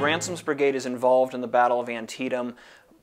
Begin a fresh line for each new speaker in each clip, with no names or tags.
Ransom's brigade is involved in the Battle of Antietam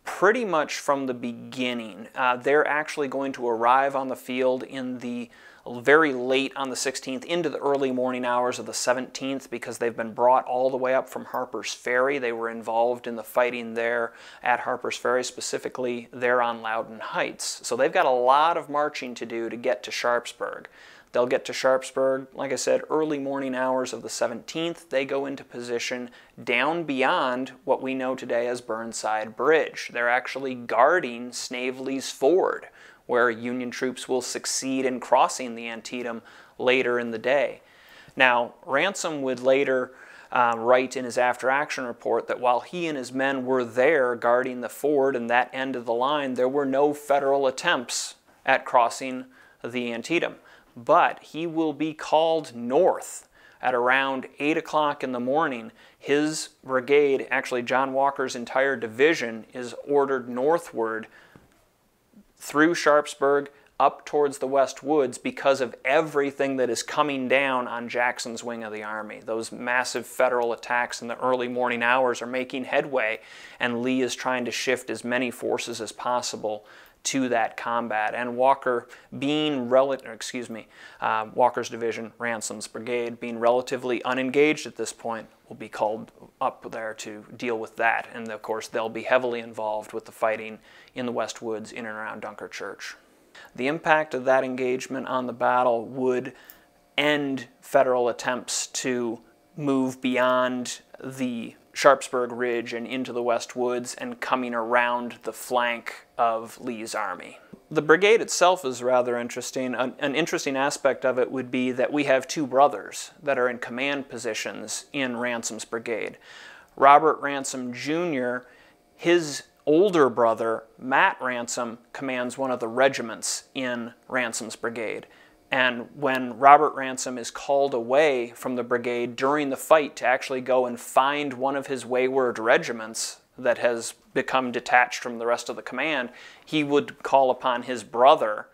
pretty much from the beginning. Uh, they're actually going to arrive on the field in the very late on the 16th into the early morning hours of the 17th because they've been brought all the way up from Harper's Ferry. They were involved in the fighting there at Harper's Ferry, specifically there on Loudon Heights. So they've got a lot of marching to do to get to Sharpsburg. They'll get to Sharpsburg, like I said, early morning hours of the 17th. They go into position down beyond what we know today as Burnside Bridge. They're actually guarding Snavely's Ford, where Union troops will succeed in crossing the Antietam later in the day. Now, Ransom would later uh, write in his after action report that while he and his men were there guarding the ford and that end of the line, there were no federal attempts at crossing the Antietam but he will be called north at around 8 o'clock in the morning. His brigade, actually John Walker's entire division, is ordered northward through Sharpsburg up towards the West Woods because of everything that is coming down on Jackson's wing of the army. Those massive federal attacks in the early morning hours are making headway, and Lee is trying to shift as many forces as possible to that combat. And Walker being relative, excuse me, uh, Walker's division, Ransom's brigade being relatively unengaged at this point, will be called up there to deal with that. And of course, they'll be heavily involved with the fighting in the West Woods in and around Dunker Church. The impact of that engagement on the battle would end federal attempts to move beyond the Sharpsburg Ridge and into the West Woods and coming around the flank of Lee's army. The brigade itself is rather interesting. An, an, interesting aspect of it would be that we have two brothers that are in command positions in Ransom's brigade. Robert Ransom Jr., his older brother, Matt Ransom, commands one of the regiments in Ransom's brigade. And when Robert Ransom is called away from the brigade during the fight to actually go and find one of his wayward regiments that has become detached from the rest of the command, he would call upon his brother,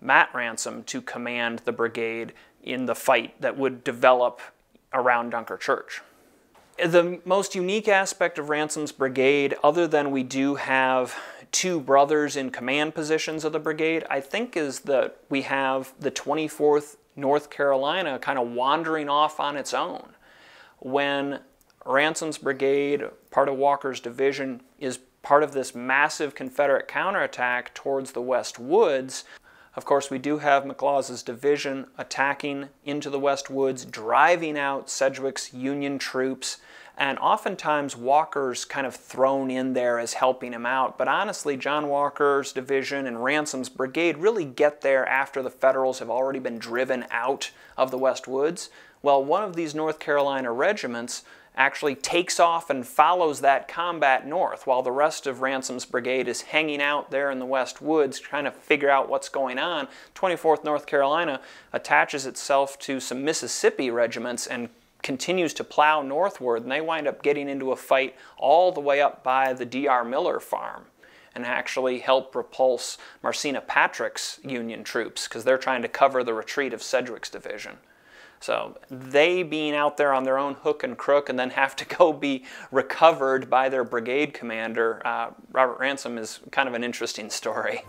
Matt Ransom, to command the brigade in the fight that would develop around Dunker Church the most unique aspect of Ransom's brigade, other than we do have two brothers in command positions of the brigade, I think is that we have the 24th North Carolina kind of wandering off on its own. When Ransom's brigade, part of Walker's division, is part of this massive Confederate counterattack towards the West Woods, of course, we do have McLaw's division attacking into the West Woods, driving out Sedgwick's Union troops, and oftentimes Walker's kind of thrown in there as helping him out. But honestly, John Walker's division and Ransom's brigade really get there after the Federals have already been driven out of the West Woods. Well, one of these North Carolina regiments actually takes off and follows that combat north while the rest of Ransom's brigade is hanging out there in the West Woods trying to figure out what's going on. 24th North Carolina attaches itself to some Mississippi regiments and continues to plow northward and they wind up getting into a fight all the way up by the D.R. Miller farm and actually help repulse Marcina Patrick's Union troops because they're trying to cover the retreat of Sedgwick's division. So they being out there on their own hook and crook and then have to go be recovered by their brigade commander, uh, Robert Ransom, is kind of an interesting story.